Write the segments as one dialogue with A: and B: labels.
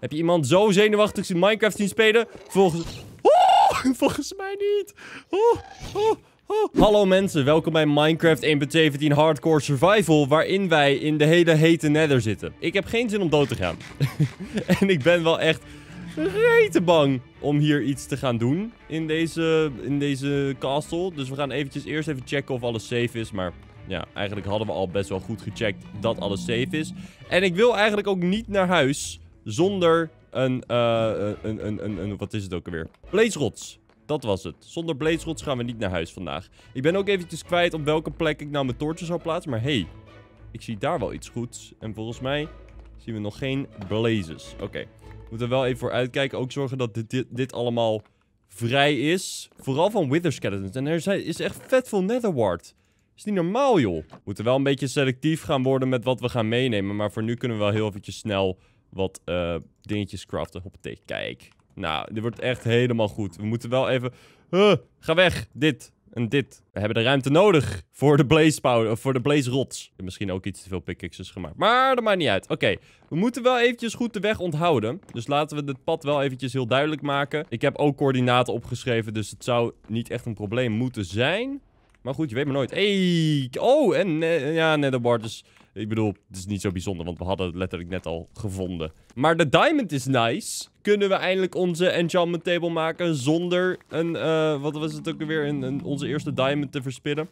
A: Heb je iemand zo zenuwachtig zien Minecraft zien spelen? Volgens... Oh, volgens mij niet. Oh, oh, Hallo mensen, welkom bij Minecraft 1.17 Hardcore Survival, waarin wij in de hele hete nether zitten. Ik heb geen zin om dood te gaan. en ik ben wel echt rete bang om hier iets te gaan doen in deze, in deze castle. Dus we gaan eventjes eerst even checken of alles safe is, maar... Ja, eigenlijk hadden we al best wel goed gecheckt dat alles safe is. En ik wil eigenlijk ook niet naar huis. Zonder eh, een, een, een, een, een, wat is het ook alweer? Blazerots. Dat was het. Zonder blazerots gaan we niet naar huis vandaag. Ik ben ook eventjes kwijt op welke plek ik nou mijn toortje zou plaatsen. Maar hey, ik zie daar wel iets goeds. En volgens mij zien we nog geen blazes. Oké. Okay. We moeten wel even voor uitkijken. Ook zorgen dat dit, dit, dit allemaal vrij is. Vooral van wither skeletons. En er is echt vet veel netherward. Is niet normaal, joh. We moeten wel een beetje selectief gaan worden met wat we gaan meenemen. Maar voor nu kunnen we wel heel eventjes snel wat eh, dingetjes craften. Hoppatee, kijk. Nou, dit wordt echt helemaal goed. We moeten wel even... ga weg, dit en dit. We hebben de ruimte nodig voor de blaze powder, voor de blaze rots. Misschien ook iets te veel pickaxes gemaakt, maar dat maakt niet uit. Oké, we moeten wel eventjes goed de weg onthouden. Dus laten we dit pad wel eventjes heel duidelijk maken. Ik heb ook coördinaten opgeschreven, dus het zou niet echt een probleem moeten zijn. Maar goed, je weet maar nooit. Hey! Oh, en eh, ja, Netherboard is dus ik bedoel, het is niet zo bijzonder, want we hadden het letterlijk net al gevonden. Maar de diamond is nice. Kunnen we eindelijk onze enchantment table maken zonder een, eh, wat was het ook weer, een, een, onze eerste diamond te verspillen.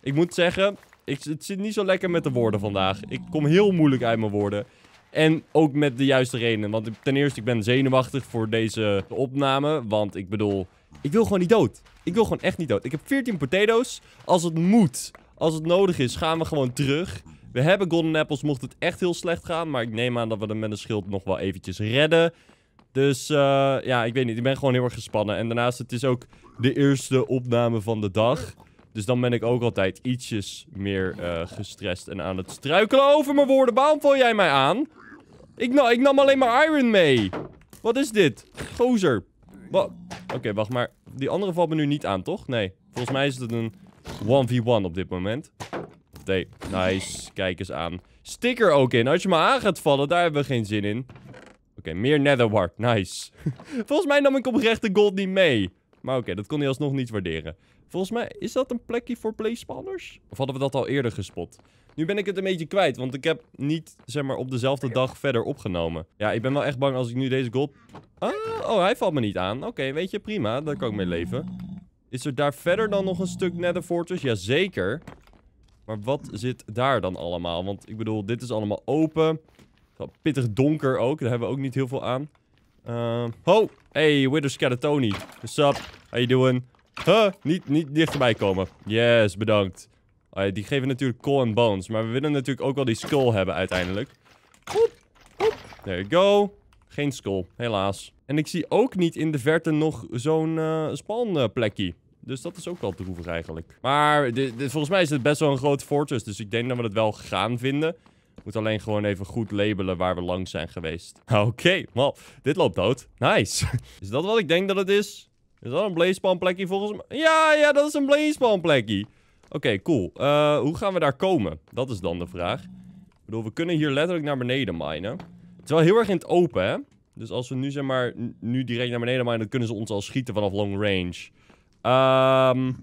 A: Ik moet zeggen, ik, het zit niet zo lekker met de woorden vandaag. Ik kom heel moeilijk uit mijn woorden. En ook met de juiste redenen. Want ten eerste, ik ben zenuwachtig voor deze opname. Want ik bedoel, ik wil gewoon niet dood. Ik wil gewoon echt niet dood. Ik heb 14 potatoes. Als het moet, als het nodig is, gaan we gewoon terug. We hebben Golden Apples mocht het echt heel slecht gaan. Maar ik neem aan dat we hem met een schild nog wel eventjes redden. Dus eh, ja, ik weet niet. Ik ben gewoon heel erg gespannen. En daarnaast, het is ook de eerste opname van de dag. Dus dan ben ik ook altijd ietsjes meer uh, gestrest en aan het struikelen over mijn woorden. Waarom val jij mij aan? Ik, ik nam alleen maar iron mee. Wat is dit? Gozer. Oké, wacht maar. Die andere valt me nu niet aan, toch? Nee. Volgens mij is het een 1v1 op dit moment. Hey, nice. Kijk eens aan. Sticker ook in. Als je me aan gaat vallen, daar hebben we geen zin in. Oké, meer netherwart. Nice. Volgens mij nam ik oprechte gold niet mee. Maar oké, dat kon hij alsnog niet waarderen. Volgens mij, is dat een plekje voor playspanners? Of hadden we dat al eerder gespot? Nu ben ik het een beetje kwijt, want ik heb niet, zeg maar, op dezelfde dag verder opgenomen. Ja, ik ben wel echt bang als ik nu deze gold... Ah, oh, hij valt me niet aan. Oké, weet je, prima. Daar kan ik mee leven. Is er daar verder dan nog een stuk Nether Fortress? Jazeker. Maar wat zit daar dan allemaal? Want ik bedoel, dit is allemaal open. Pittig donker ook. Daar hebben we ook niet heel veel aan. Uh, ho! Hey, Wither Skeletoni. What's up? How you doing? Huh? Niet, niet dichterbij komen. Yes, bedankt. Oh die geven natuurlijk coal en bones. Maar we willen natuurlijk ook wel die skull hebben uiteindelijk. There you go. Geen skull, helaas. En ik zie ook niet in de verte nog zo'n uh, eh, spawnplekje. Dus dat is ook wel droevig eigenlijk. Maar dit, volgens mij is het best wel een grote fortress. Dus ik denk dat we het wel gaan vinden. Moet alleen gewoon even goed labelen waar we lang zijn geweest. Ah, oké, okay, dit loopt dood. Nice. Is dat wat ik denk dat het is? Is dat een blaze plekje volgens mij? Ja, ja, dat is een blaze plekje. Oké, cool. Eh, hoe gaan we daar komen? Dat is dan de vraag. Ik bedoel, we kunnen hier letterlijk naar beneden minen. Het is wel heel erg in het open, hè? Dus als we nu, zeg maar, nu direct naar beneden minen, dan kunnen ze ons al schieten vanaf long range. Um,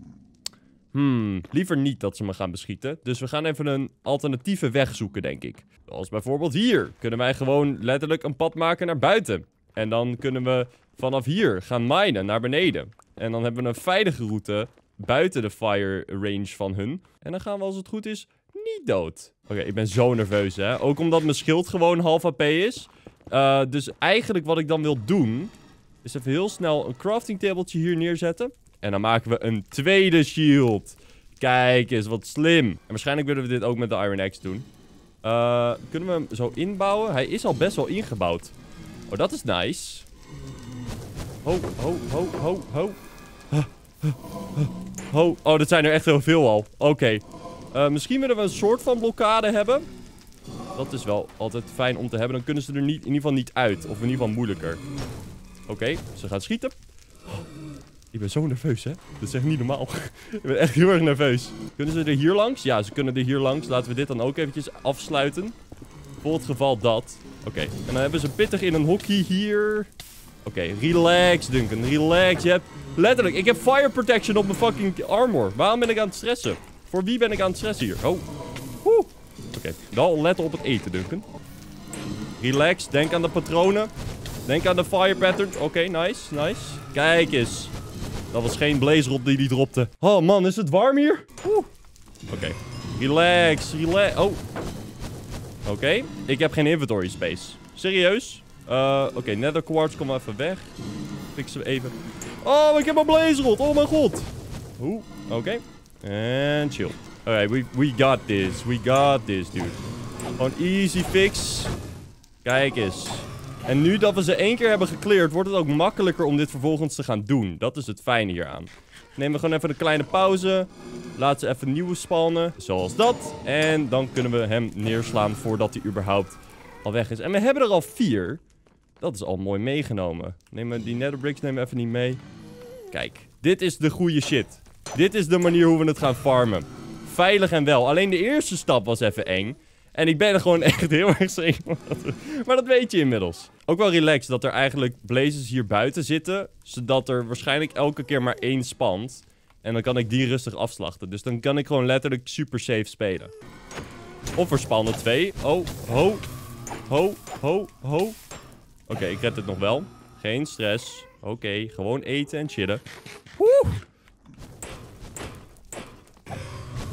A: hmm, liever niet dat ze me gaan beschieten. Dus we gaan even een alternatieve weg zoeken, denk ik. Zoals bijvoorbeeld hier. Kunnen wij gewoon letterlijk een pad maken naar buiten. En dan kunnen we vanaf hier gaan minen naar beneden. En dan hebben we een veilige route buiten de fire range van hun. En dan gaan we als het goed is niet dood. Oké, ik ben zo nerveus, hè. Ook omdat mijn schild gewoon half AP is. Eh, dus eigenlijk wat ik dan wil doen... is even heel snel een crafting tabletje hier neerzetten. En dan maken we een tweede shield. Kijk eens, wat slim. En waarschijnlijk willen we dit ook met de Iron Axe doen. Eh, kunnen we hem zo inbouwen? Hij is al best wel ingebouwd. Oh, dat is nice. Ho, ho, ho, ho, ho. Ho. Oh, dat zijn er echt heel veel al. Oké. Eh, misschien willen we een soort van blokkade hebben. Dat is wel altijd fijn om te hebben. Dan kunnen ze er niet, in ieder geval niet uit. Of in ieder geval moeilijker. Oké, ze gaan schieten. Ik ben zo nerveus, hè? Dat is echt niet normaal. ik ben echt heel erg nerveus. Kunnen ze er hier langs? Ja, ze kunnen er hier langs. Laten we dit dan ook eventjes afsluiten. Voor het geval dat. Oké, en dan hebben ze pittig in een hockey hier. Oké, relax, Duncan. Relax. Je hebt... Letterlijk, ik heb fire protection op mijn fucking armor. Waarom ben ik aan het stressen? Voor wie ben ik aan het stressen hier? Oh. Oké, okay. dan letten op het eten, Duncan. Relax, denk aan de patronen. Denk aan de fire patterns. Oké, nice, nice. Kijk eens. Dat was geen blazer die die dropte. Oh man, is het warm hier? Oké. Relax, relax. Oh. Oké, ik heb geen inventory space. Serieus? Uh, Oké, nether quartz, kom maar even weg. Fix hem even. Oh, ik heb een blazer Oh mijn god. Hoe? Oké. En chill. Alright, we, we got this. We got this, dude. Gewoon easy fix. Kijk eens. En nu dat we ze één keer hebben gecleared, wordt het ook makkelijker om dit vervolgens te gaan doen. Dat is het fijne hieraan. Nemen we gewoon even een kleine pauze. laat ze even nieuwe spawnen. Zoals dat. En dan kunnen we hem neerslaan voordat hij überhaupt al weg is. En we hebben er al vier. Dat is al mooi meegenomen. Neem die netherbricks nemen even niet mee. Kijk, dit is de goede shit. Dit is de manier hoe we het gaan farmen. Veilig en wel. Alleen de eerste stap was even eng. En ik ben er gewoon echt heel erg zeker van. Maar dat weet je inmiddels. Ook wel relaxed dat er eigenlijk blazers hier buiten zitten. Zodat er waarschijnlijk elke keer maar één spant. En dan kan ik die rustig afslachten. Dus dan kan ik gewoon letterlijk super safe spelen. Of er spannen twee. Oh, ho, ho, ho, ho. Oké, ik red het nog wel. Geen stress. Oké, gewoon eten en chillen. Woe!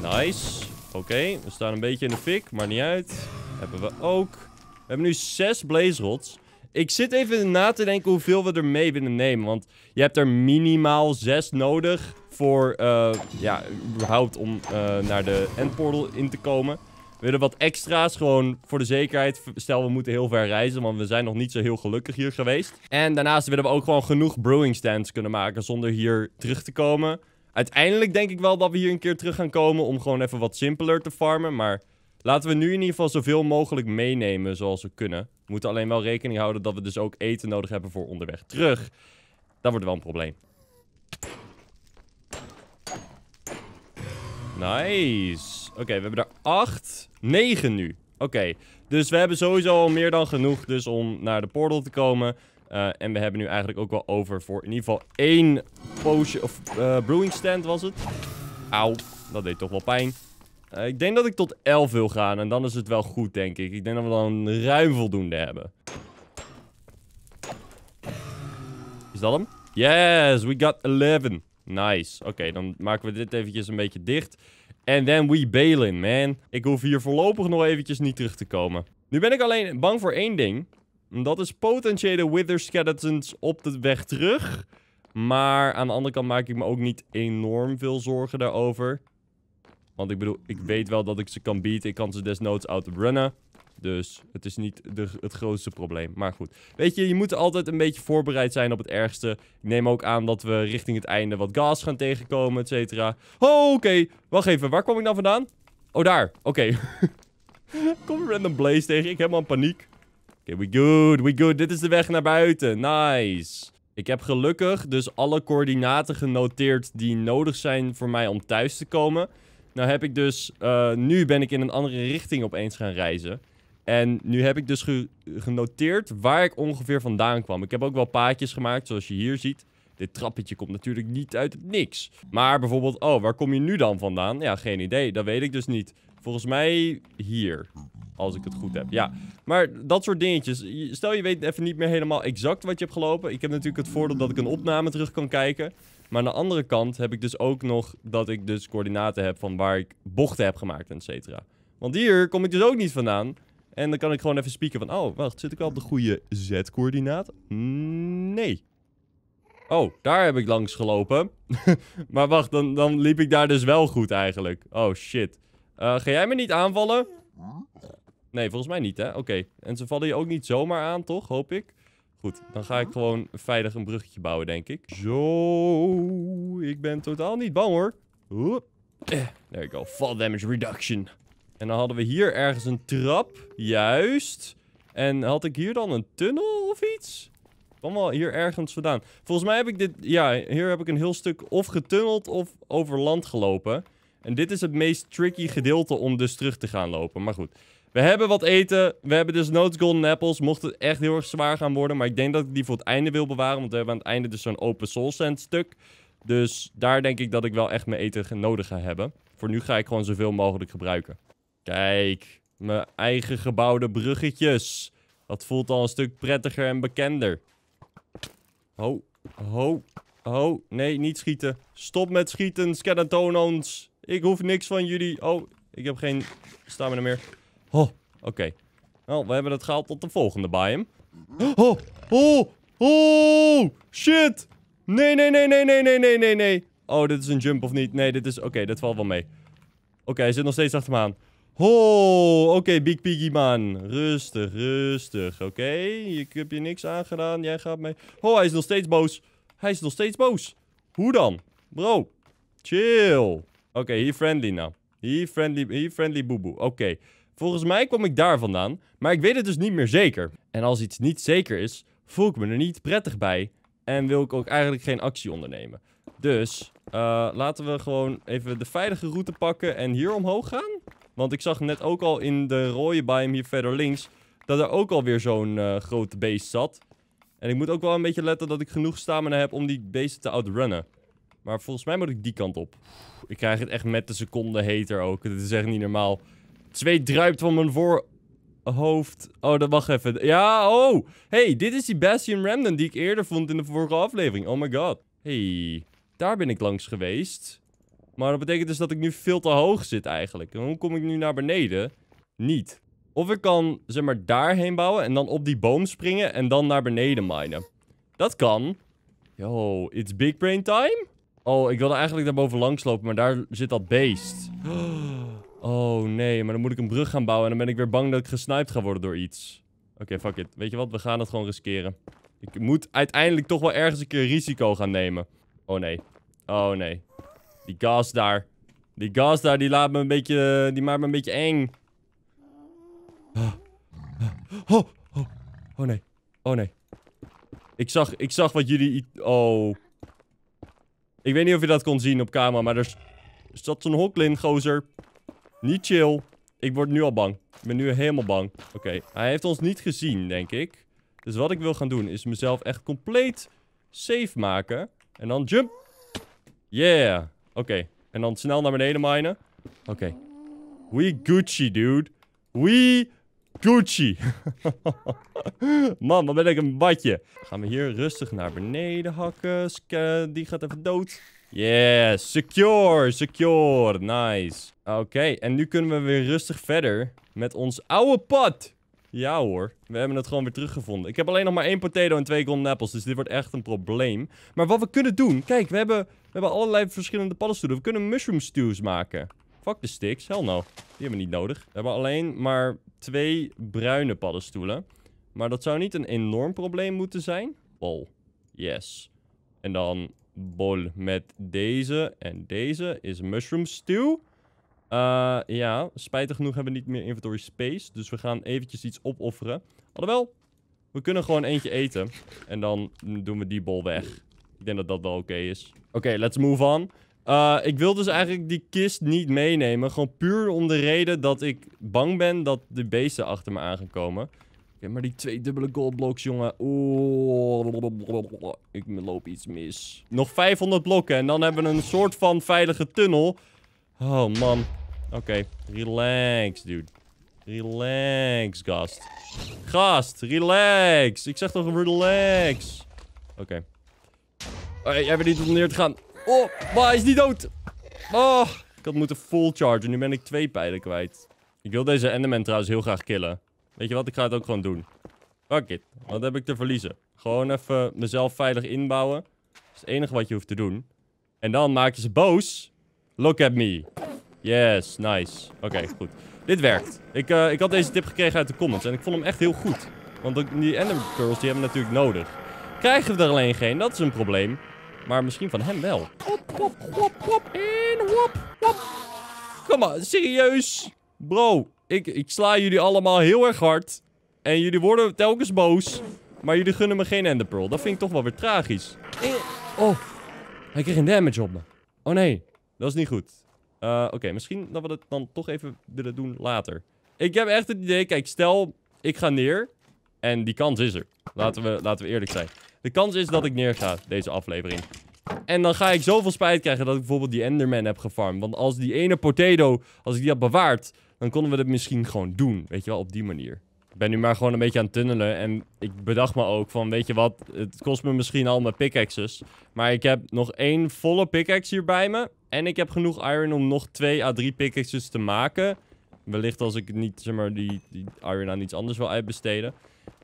A: Nice. Oké, we staan een beetje in de fik, maar niet uit. Hebben we ook. We hebben nu zes blaze rods. Ik zit even na te denken hoeveel we er mee willen nemen. Want je hebt er minimaal zes nodig voor, eh, ja, überhaupt om eh, naar de endportal in te komen. We willen wat extra's, gewoon voor de zekerheid. Stel, we moeten heel ver reizen, want we zijn nog niet zo heel gelukkig hier geweest. En daarnaast willen we ook gewoon genoeg brewing stands kunnen maken zonder hier terug te komen. Uiteindelijk denk ik wel dat we hier een keer terug gaan komen om gewoon even wat simpeler te farmen. Maar laten we nu in ieder geval zoveel mogelijk meenemen zoals we kunnen. We moeten alleen wel rekening houden dat we dus ook eten nodig hebben voor onderweg terug. Dat wordt wel een probleem. Nice. Oké, we hebben er acht. Negen nu. Oké, dus we hebben sowieso al meer dan genoeg dus om naar de portal te komen. Eh, en we hebben nu eigenlijk ook wel over voor in ieder geval één potion of eh, brewing stand was het. Auw, dat deed toch wel pijn. Eh, ik denk dat ik tot 11 wil gaan en dan is het wel goed, denk ik. Ik denk dat we dan ruim voldoende hebben. Is dat hem? Yes, we got 11. Nice. Oké, dan maken we dit eventjes een beetje dicht. En then we bail in, man. Ik hoef hier voorlopig nog eventjes niet terug te komen. Nu ben ik alleen bang voor één ding. Dat is potentiële Wither Skeletons op de weg terug. Maar aan de andere kant maak ik me ook niet enorm veel zorgen daarover. Want ik bedoel, ik weet wel dat ik ze kan beaten. Ik kan ze desnoods outrunnen. Dus het is niet de, het grootste probleem. Maar goed. Weet je, je moet altijd een beetje voorbereid zijn op het ergste. Ik neem ook aan dat we richting het einde wat gas gaan tegenkomen, et cetera. oké. Wacht even. Waar kom ik nou vandaan? Oh, daar. Oké. kom een random blaze tegen. Ik helemaal in paniek. Oké, okay, we good, we good. Dit is de weg naar buiten. Nice. Ik heb gelukkig dus alle coördinaten genoteerd die nodig zijn voor mij om thuis te komen. Nou heb ik dus... Eh, nu ben ik in een andere richting opeens gaan reizen. En nu heb ik dus genoteerd waar ik ongeveer vandaan kwam. Ik heb ook wel paadjes gemaakt, zoals je hier ziet. Dit trappetje komt natuurlijk niet uit het niks. Maar bijvoorbeeld, oh, waar kom je nu dan vandaan? Ja, geen idee. Dat weet ik dus niet. Volgens mij hier. Als ik het goed heb, ja. Maar dat soort dingetjes. Stel je weet even niet meer helemaal exact wat je hebt gelopen. Ik heb natuurlijk het voordeel dat ik een opname terug kan kijken. Maar aan de andere kant heb ik dus ook nog dat ik dus coördinaten heb van waar ik bochten heb gemaakt, et cetera. Want hier kom ik dus ook niet vandaan. En dan kan ik gewoon even spieken van, oh, wacht, zit ik al op de goede Z-coördinaat? Nee. Oh, daar heb ik langs gelopen. maar wacht, dan, dan liep ik daar dus wel goed eigenlijk. Oh, shit. Eh, ga jij me niet aanvallen? Nee, volgens mij niet, hè? Oké. En ze vallen je ook niet zomaar aan, toch? Hoop ik. Goed, dan ga ik gewoon veilig een bruggetje bouwen, denk ik. Zo, ik ben totaal niet bang, hoor. Eh, there you go. Fall damage reduction. En dan hadden we hier ergens een trap. Juist. En had ik hier dan een tunnel of iets? Kom wel hier ergens vandaan. Volgens mij heb ik dit... Ja, hier heb ik een heel stuk of getunneld of over land gelopen. En dit is het meest tricky gedeelte om dus terug te gaan lopen. Maar goed. We hebben wat eten. We hebben dus noods golden apples. Mocht het echt heel erg zwaar gaan worden. Maar ik denk dat ik die voor het einde wil bewaren. Want we hebben aan het einde dus zo'n open soul sand stuk. Dus daar denk ik dat ik wel echt mijn eten nodig ga hebben. Voor nu ga ik gewoon zoveel mogelijk gebruiken. Kijk, mijn eigen gebouwde bruggetjes. Dat voelt al een stuk prettiger en bekender. Ho, ho, ho. Nee, niet schieten. Stop met schieten, ons. Ik hoef niks van jullie. Oh, ik heb geen er meer. Oh, oké. Nou, we hebben het gehaald tot de volgende biome. Oh, oh, oh, shit. Nee, nee, nee, nee, nee, nee, nee, nee, nee. Oh, dit is een jump of niet? Nee, dit is... Oké, dat valt wel mee. Oké, hij zit nog steeds achter me aan. Oh, oké, Big Piggy man. Rustig, rustig, oké? Okay? Ik heb je niks aangedaan, jij gaat mee. Oh, hij is nog steeds boos. Hij is nog steeds boos. Hoe dan? Bro, chill. Oké, hier friendly nou. Hier friendly, hier friendly boeboe. Oké, Volgens mij kwam ik daar vandaan, maar ik weet het dus niet meer zeker. En als iets niet zeker is, voel ik me er niet prettig bij en wil ik ook eigenlijk geen actie ondernemen. Dus eh, laten we gewoon even de veilige route pakken en hier omhoog gaan. Want ik zag net ook al in de rode biome hier verder links dat er ook alweer zo'n eh, grote beest zat. En ik moet ook wel een beetje letten dat ik genoeg stamina heb om die beesten te outrunnen. Maar volgens mij moet ik die kant op. Ik krijg het echt met de seconde heter ook. Dit is echt niet normaal. Zweet druipt van mijn voorhoofd. Oh, dat wacht even. Ja, oh. Hey, dit is die Bastion Remnant die ik eerder vond in de vorige aflevering. Oh my god. Hey, daar ben ik langs geweest. Maar dat betekent dus dat ik nu veel te hoog zit eigenlijk. En hoe kom ik nu naar beneden? Niet. Of ik kan, zeg maar, daarheen bouwen en dan op die boom springen en dan naar beneden minen. Dat kan. Yo, it's big brain time? Oh, ik wilde eigenlijk daarboven boven langs lopen, maar daar zit dat beest. Oh. Oh nee, maar dan moet ik een brug gaan bouwen en dan ben ik weer bang dat ik gesniped ga worden door iets. Oké, fuck it. Weet je wat? We gaan het gewoon riskeren. Ik moet uiteindelijk toch wel ergens een keer risico gaan nemen. Oh nee. Oh nee. Die gas daar. Die gas daar, die laat me een beetje... Die maakt me een beetje eng. Ah. Ah. Oh. oh, oh, nee. Oh nee. Ik zag, ik zag wat jullie... Oh. Ik weet niet of je dat kon zien op camera, maar er zat zo'n hoklin, gozer. Niet chill. Ik word nu al bang. Ik ben nu helemaal bang. Oké, hij heeft ons niet gezien, denk ik. Dus wat ik wil gaan doen is mezelf echt compleet safe maken. En dan jump. Yeah. Oké. En dan snel naar beneden minen. Oké. We Gucci, dude. We Gucci. Man, wat ben ik een badje. Gaan we hier rustig naar beneden hakken. Eh, die gaat even dood. Yes, secure, secure. Nice. Oké, en nu kunnen we weer rustig verder met ons oude pad. Ja hoor, we hebben het gewoon weer teruggevonden. Ik heb alleen nog maar één potato en twee golden apples, dus dit wordt echt een probleem. Maar wat we kunnen doen, kijk, we hebben, we hebben allerlei verschillende paddenstoelen. We kunnen mushroom stews maken. Fuck de sticks, hell no. Die hebben we niet nodig. We hebben alleen maar twee bruine paddenstoelen. Maar dat zou niet een enorm probleem moeten zijn. Oh, yes. En dan bol met deze en deze is mushroom stew. Eh, ja, spijtig genoeg hebben we niet meer inventory space. Dus we gaan eventjes iets opofferen. Alhoewel, we kunnen gewoon eentje eten. En dan doen we die bol weg. Ik denk dat dat wel oké is. Oké, let's move on. Eh, ik wil dus eigenlijk die kist niet meenemen. Gewoon puur om de reden dat ik bang ben dat de beesten achter me aan gaan komen maar die twee dubbele goldbloks, jongen. Oeh. Ik loop iets mis. Nog 500 blokken en dan hebben we een soort van veilige tunnel. Oh, man. Oké. Relax, dude. Relax, gast. Gast, relax. Ik zeg toch relax. Oké. Okay. jij bent niet om neer te gaan. Oh, maar hij is niet dood. Oh, ik had moeten full chargen. Nu ben ik twee pijlen kwijt. Ik wil deze enderman trouwens heel graag killen. Weet je wat, ik ga het ook gewoon doen. Fuck it. Wat heb ik te verliezen? Gewoon even mezelf veilig inbouwen. Dat is het enige wat je hoeft te doen. En dan maak je ze boos. Look at me. Yes, nice. Oké, goed. Dit werkt. Ik, eh, ik had deze tip gekregen uit de comments en ik vond hem echt heel goed. Want die Ender Pearls die hebben natuurlijk nodig. Krijgen we er alleen geen, dat is een probleem. Maar misschien van hem wel. Hop, hop, hop, hop. En hop, hop. Kom maar, serieus. Bro, ik, ik sla jullie allemaal heel erg hard. En jullie worden telkens boos. Maar jullie gunnen me geen enderpearl. Dat vind ik toch wel weer tragisch. Oh, hij kreeg een damage op me. Oh nee, dat is niet goed. Eh, oké, misschien dat we dat dan toch even willen doen later. Ik heb echt het idee, kijk, stel ik ga neer. En die kans is er. Laten we, laten we eerlijk zijn. De kans is dat ik neerga, deze aflevering. En dan ga ik zoveel spijt krijgen dat ik bijvoorbeeld die Enderman heb gefarmd. Want als die ene potato, als ik die had bewaard, dan konden we het misschien gewoon doen. Weet je wel, op die manier. Ik ben nu maar gewoon een beetje aan het tunnelen. En ik bedacht me ook van, weet je wat, het kost me misschien al mijn pickaxes. Maar ik heb nog één volle pickaxe hier bij me. En ik heb genoeg iron om nog twee à drie pickaxes te maken. Wellicht als ik niet, zeg maar, die, die iron aan iets anders wil uitbesteden.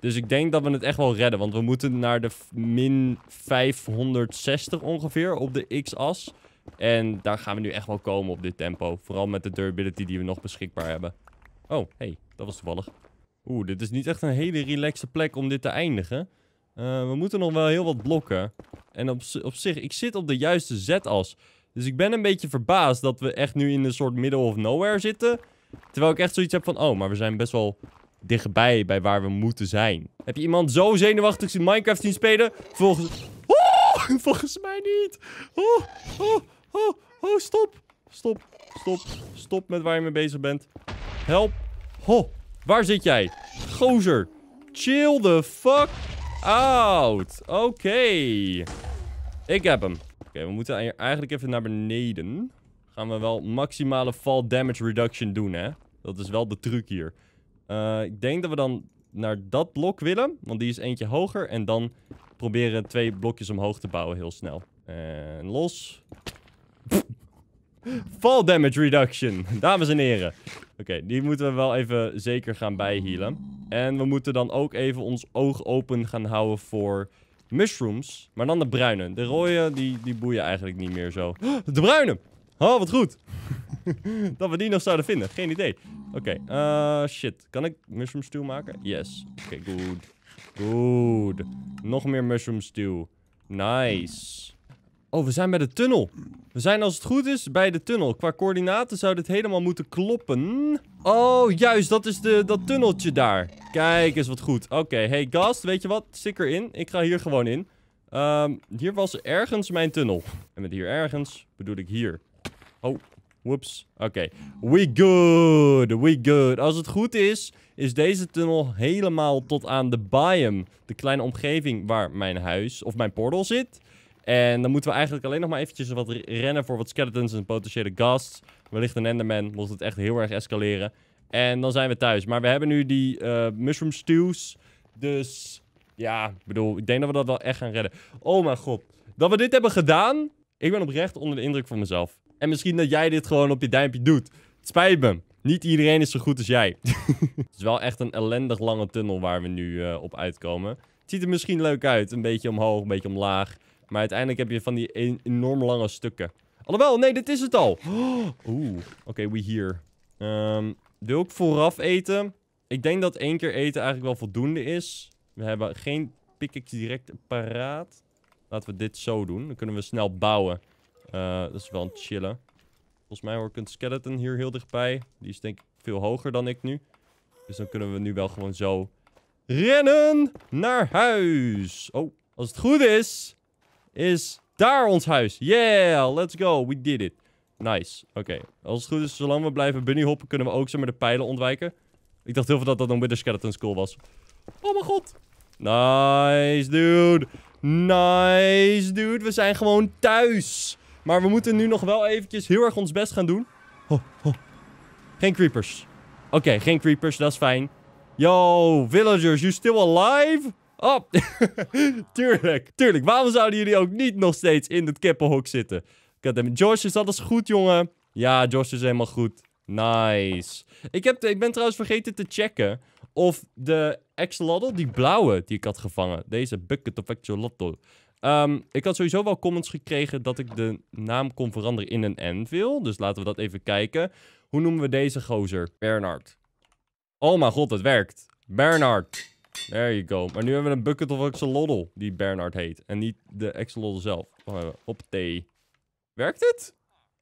A: Dus ik denk dat we het echt wel redden. Want we moeten naar de min 560 ongeveer op de x-as. En daar gaan we nu echt wel komen op dit tempo. Vooral met de durability die we nog beschikbaar hebben. Oh, hey, dat was toevallig. Oeh, dit is niet echt een hele relaxe plek om dit te eindigen. Eh, we moeten nog wel heel wat blokken. En op, op zich, ik zit op de juiste z-as. Dus ik ben een beetje verbaasd dat we echt nu in een soort middle of nowhere zitten. Terwijl ik echt zoiets heb van, oh, maar we zijn best wel dichtbij bij waar we moeten zijn. Heb je iemand zo zenuwachtig in Minecraft zien spelen? Volgens... volgens mij niet. Oh, oh. Oh, oh, stop. Stop, stop, stop met waar je mee bezig bent. Help. Ho, waar zit jij? Gozer. Chill the fuck out. Oké. Ik heb hem. Oké, we moeten eigenlijk even naar beneden. Gaan we wel maximale fall damage reduction doen, hè? Dat is wel de truc hier. Eh, ik denk dat we dan naar dat blok willen. Want die is eentje hoger. En dan proberen twee blokjes omhoog te bouwen heel snel. En los. Fall damage reduction. Dames en heren. Oké, die moeten we wel even zeker gaan bijhealen. En we moeten dan ook even ons oog open gaan houden voor mushrooms. Maar dan de bruine. De rode, die, die boeien eigenlijk niet meer zo. De bruine! Oh, wat goed. dat we die nog zouden vinden. Geen idee. Oké, eh, shit. Kan ik mushroom stew maken? Yes. Oké, okay, goed. Goed. Nog meer mushroom stew. Nice. Oh, we zijn bij de tunnel. We zijn als het goed is bij de tunnel. Qua coördinaten zou dit helemaal moeten kloppen. Oh, juist. Dat is de, dat tunneltje daar. Kijk eens wat goed. Oké, hey gast, weet je wat? Stik erin. Ik ga hier gewoon in. Ehm, hier was ergens mijn tunnel. En met hier ergens bedoel ik hier. Oh, whoops. Oké, we good, we good. Als het goed is, is deze tunnel helemaal tot aan de biome. De kleine omgeving waar mijn huis of mijn portal zit. En dan moeten we eigenlijk alleen nog maar eventjes wat rennen voor wat skeletons en potentiële ghasts. Wellicht een enderman, mocht het echt heel erg escaleren. En dan zijn we thuis. Maar we hebben nu die eh, mushroom stews. Dus ja, ik bedoel, ik denk dat we dat wel echt gaan redden. Oh mijn god. Dat we dit hebben gedaan, ik ben oprecht onder de indruk van mezelf. En misschien dat jij dit gewoon op je duimpje doet. Het spijt me. Niet iedereen is zo goed als jij. het is wel echt een ellendig lange tunnel waar we nu eh, op uitkomen. Het ziet er misschien leuk uit. Een beetje omhoog, een beetje omlaag. Maar uiteindelijk heb je van die e- enorm lange stukken. Alhoewel, nee, dit is het al. Oeh, oké, we hier. Ehm, wil ik vooraf eten? Ik denk dat één keer eten eigenlijk wel voldoende is. We hebben geen pickaxe direct paraat. Laten we dit zo doen. Dan kunnen we snel bouwen. Eh, dat is wel een chille. Volgens mij hoor ik een skeleton hier heel dichtbij. Die is denk ik veel hoger dan ik nu. Dus dan kunnen we nu wel gewoon zo rennen naar huis. Oh, als het goed is, is daar ons huis. Yeah, let's go. We did it. Nice. Oké. Als het goed is, zolang we blijven bunny hoppen, kunnen we ook zo de pijlen ontwijken. Ik dacht heel veel dat dat een Wither Skeleton Skull was. Oh mijn god. Nice, dude. Nice, dude. We zijn gewoon thuis. Maar we moeten nu nog wel eventjes heel erg ons best gaan doen. Oh, Geen creepers. Oké, geen creepers. Dat is fijn. Yo, villagers, you still alive? op. tuurlijk, tuurlijk. Waarom zouden jullie ook niet nog steeds in het kippenhok zitten? George is alles goed, jongen? Ja, George is helemaal goed. Nice. Ik, heb, ik ben trouwens vergeten te checken of de Axolotl, die blauwe die ik had gevangen. Deze Bucket of Axolotl. Um, ehm, ik had sowieso wel comments gekregen dat ik de naam kon veranderen in een Anvil. Dus laten we dat even kijken. Hoe noemen we deze gozer? Bernard. Oh mijn god, het werkt. Bernard. There you go. Maar nu hebben we een bucket of axolotl die Bernard heet. En niet de axolotl zelf. op thee. Werkt het?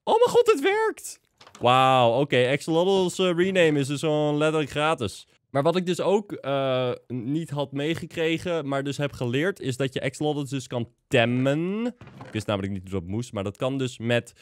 A: Oh mijn god, het werkt! Wauw, oké. Okay. Axolotls eh, rename is dus gewoon letterlijk gratis. Maar wat ik dus ook eh, niet had meegekregen, maar dus heb geleerd, is dat je Axolotls dus kan temmen. Ik wist namelijk niet hoe dat moest, maar dat kan dus met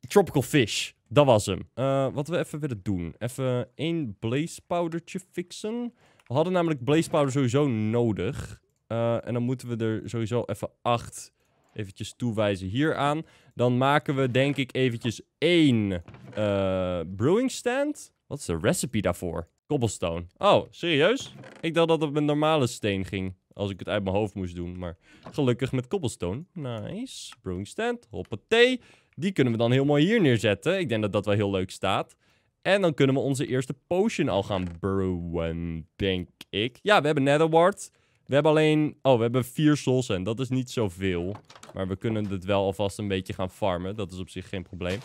A: Tropical Fish. Dat was hem. Eh, wat we even willen doen. Even één blaze powdertje fixen. We hadden namelijk blaze powder sowieso nodig. Eh, en dan moeten we er sowieso even acht eventjes toewijzen hieraan. Dan maken we denk ik eventjes één eh, brewing stand. Wat is de recipe daarvoor? Cobblestone. Oh, serieus? Ik dacht dat het op een normale steen ging. Als ik het uit mijn hoofd moest doen. Maar gelukkig met cobblestone. Nice. Brewing stand. Hoppatee. Die kunnen we dan heel mooi hier neerzetten. Ik denk dat dat wel heel leuk staat. En dan kunnen we onze eerste potion al gaan brewen, denk ik. Ja, we hebben ward. We hebben alleen... Oh, we hebben vier souls en dat is niet zoveel. Maar we kunnen het wel alvast een beetje gaan farmen. Dat is op zich geen probleem.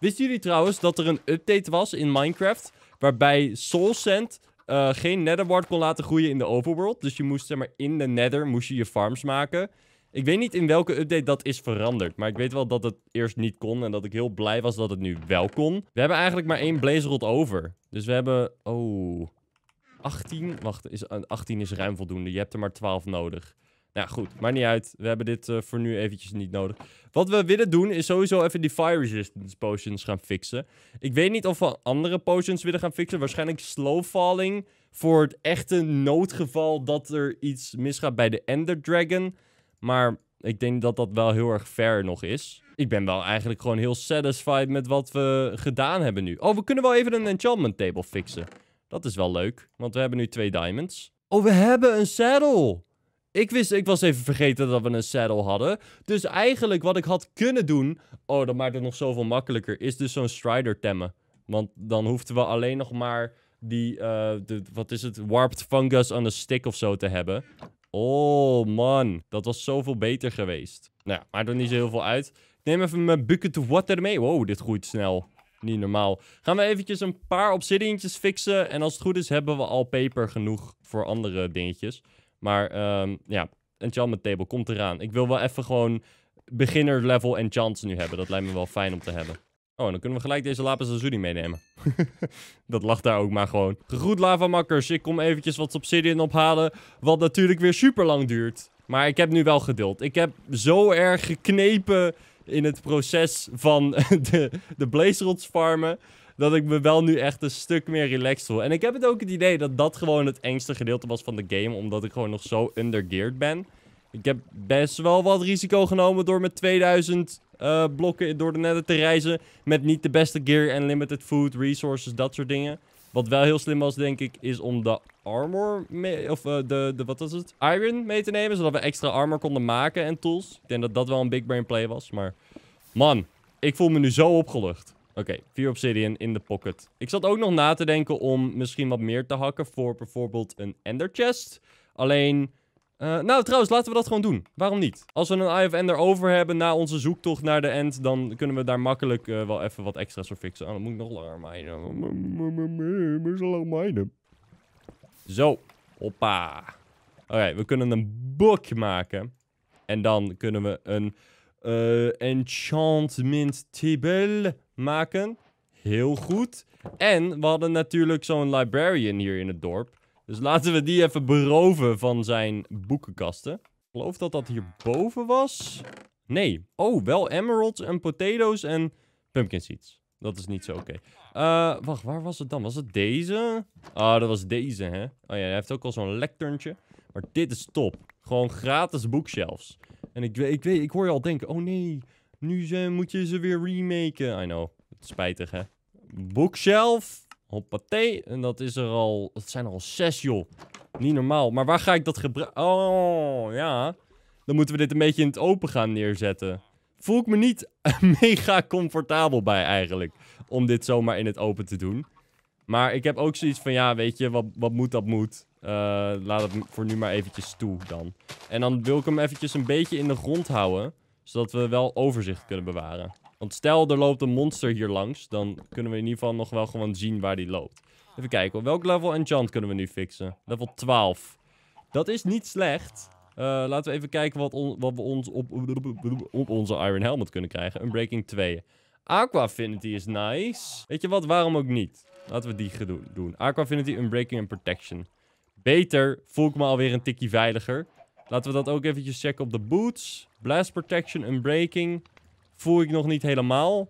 A: Wisten jullie trouwens dat er een update was in Minecraft... waarbij soul sand uh, geen netherwart kon laten groeien in de overworld? Dus je moest zeg maar in de nether moest je je farms maken... Ik weet niet in welke update dat is veranderd. Maar ik weet wel dat het eerst niet kon. En dat ik heel blij was dat het nu wel kon. We hebben eigenlijk maar één Blazerod over. Dus we hebben... Oh... 18? Wacht, is, 18 eh, is ruim voldoende. Je hebt er maar 12 nodig. Nou goed, maar niet uit. We hebben dit eh, voor nu eventjes niet nodig. Wat we willen doen is sowieso even die fire resistance potions gaan fixen. Ik weet niet of we andere potions willen gaan fixen. Waarschijnlijk slow falling voor het echte noodgeval dat er iets misgaat bij de ender dragon. Maar ik denk dat dat wel heel erg ver nog is. Ik ben wel eigenlijk gewoon heel satisfied met wat we gedaan hebben nu. Oh, we kunnen wel even een enchantment table fixen. Dat is wel leuk, want we hebben nu twee diamonds. Oh, we hebben een saddle. Ik wist, ik was even vergeten dat we een saddle hadden. Dus eigenlijk wat ik had kunnen doen... Oh, dat maakt het nog zoveel makkelijker. Is dus zo'n strider temmen. Want dan hoefden we alleen nog maar die, eh, de, wat is het, warped fungus on a stick of zo te hebben. Oh man, dat was zoveel beter geweest. Nou ja, maakt er niet zo heel veel uit. Ik neem even mijn bucket of water mee. Wow, dit groeit snel. Niet normaal. Gaan we eventjes een paar obsidiantjes fixen. En als het goed is, hebben we al paper genoeg voor andere dingetjes. Maar um, ja, enchantment table komt eraan. Ik wil wel even gewoon beginner level enchants nu hebben. Dat lijkt me wel fijn om te hebben. Oh, dan kunnen we gelijk deze lapis Azuri meenemen. dat lag daar ook maar gewoon. Gegroet lavamakkers, ik kom eventjes wat obsidian ophalen. Wat natuurlijk weer super lang duurt. Maar ik heb nu wel geduld. Ik heb zo erg geknepen in het proces van de, de farmen. Dat ik me wel nu echt een stuk meer relaxed voel. En ik heb het ook het idee dat dat gewoon het engste gedeelte was van de game. Omdat ik gewoon nog zo undergeared ben. Ik heb best wel wat risico genomen door met 2000 uh, blokken door de netten te reizen. Met niet de beste gear en limited food, resources, dat soort dingen. Wat wel heel slim was, denk ik, is om de armor mee, of eh, de, de, wat was het? Iron mee te nemen, zodat we extra armor konden maken en tools. Ik denk dat dat wel een big brain play was, maar... Man, ik voel me nu zo opgelucht. Oké, vier 4 obsidian in de pocket. Ik zat ook nog na te denken om misschien wat meer te hakken voor bijvoorbeeld een ender chest. Alleen, eh, nou, trouwens, laten we dat gewoon doen. Waarom niet? Als we een Eye of Ender over hebben na onze zoektocht naar de end, dan kunnen we daar makkelijk eh, wel even wat extra's voor fixen. Oh, dan moet ik nog langer mijnen. Zo lang minen. Zo. Hoppa. Oké, we kunnen een boek maken. En dan kunnen we een eh, enchantment table maken. Heel goed. En we hadden natuurlijk zo'n librarian hier in het dorp. Dus laten we die even beroven van zijn boekenkasten. Ik geloof dat dat hierboven was. Nee. Oh, wel emeralds en potatoes en pumpkin seeds. Dat is niet zo oké. Eh, wacht, waar was het dan? Was het deze? Ah, dat was deze, hè? Oh ja, hij heeft ook al zo'n lecturntje. Maar dit is top. Gewoon gratis bookshelves. En ik, weet, ik, weet, ik hoor je al denken, oh nee, nu ze, moet je ze weer remaken. I know, spijtig hè. Bookshelf Hoppatee. En dat is er al... Dat zijn er al zes, joh. Niet normaal. Maar waar ga ik dat gebruiken? Oh, ja. Dan moeten we dit een beetje in het open gaan neerzetten. Voel ik me niet mega comfortabel bij eigenlijk. Om dit zomaar in het open te doen. Maar ik heb ook zoiets van, ja, weet je, wat, wat moet, dat moet. Eh, laat het voor nu maar eventjes toe dan. En dan wil ik hem eventjes een beetje in de grond houden. Zodat we wel overzicht kunnen bewaren. Want stel, er loopt een monster hier langs. Dan kunnen we in ieder geval nog wel gewoon zien waar die loopt. Even kijken. Welk level enchant kunnen we nu fixen? Level 12. Dat is niet slecht. Eh, laten we even kijken wat, wat we ons op, op, onze Iron Helmet kunnen krijgen. Unbreaking 2. Aqua Affinity is nice. Weet je wat? Waarom ook niet? Laten we die doen. Aqua Affinity, Unbreaking en Protection. Beter. Voel ik me alweer een tikje veiliger. Laten we dat ook eventjes checken op de boots. Blast Protection, Unbreaking voel ik nog niet helemaal.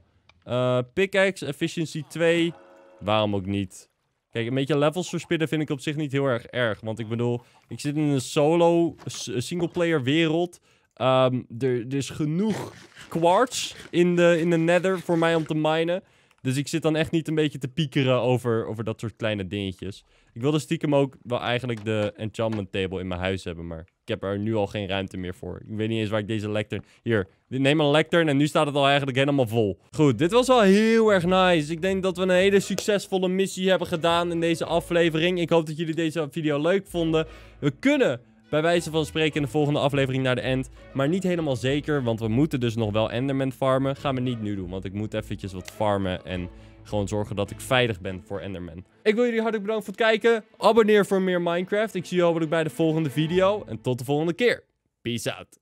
A: Uh, pickaxe, efficiency 2. Waarom ook niet? Kijk, een beetje levels verspillen vind ik op zich niet heel erg erg. Want ik bedoel, ik zit in een solo, singleplayer wereld. Ehm, er, er, is genoeg quartz in de, in de nether voor mij om te minen. Dus ik zit dan echt niet een beetje te piekeren over, over dat soort kleine dingetjes. Ik wilde stiekem ook wel eigenlijk de enchantment table in mijn huis hebben, maar ik heb er nu al geen ruimte meer voor. Ik weet niet eens waar ik deze lectern... Hier, neem een lectern en nu staat het al eigenlijk helemaal vol. Goed, dit was wel heel erg nice. Ik denk dat we een hele succesvolle missie hebben gedaan in deze aflevering. Ik hoop dat jullie deze video leuk vonden. We kunnen bij wijze van spreken in de volgende aflevering naar de end. Maar niet helemaal zeker, want we moeten dus nog wel Enderman farmen. Gaan we niet nu doen, want ik moet eventjes wat farmen en gewoon zorgen dat ik veilig ben voor Enderman. Ik wil jullie hartelijk bedanken voor het kijken. Abonneer voor meer Minecraft. Ik zie jullie hopelijk bij de volgende video. En tot de volgende keer. Peace out.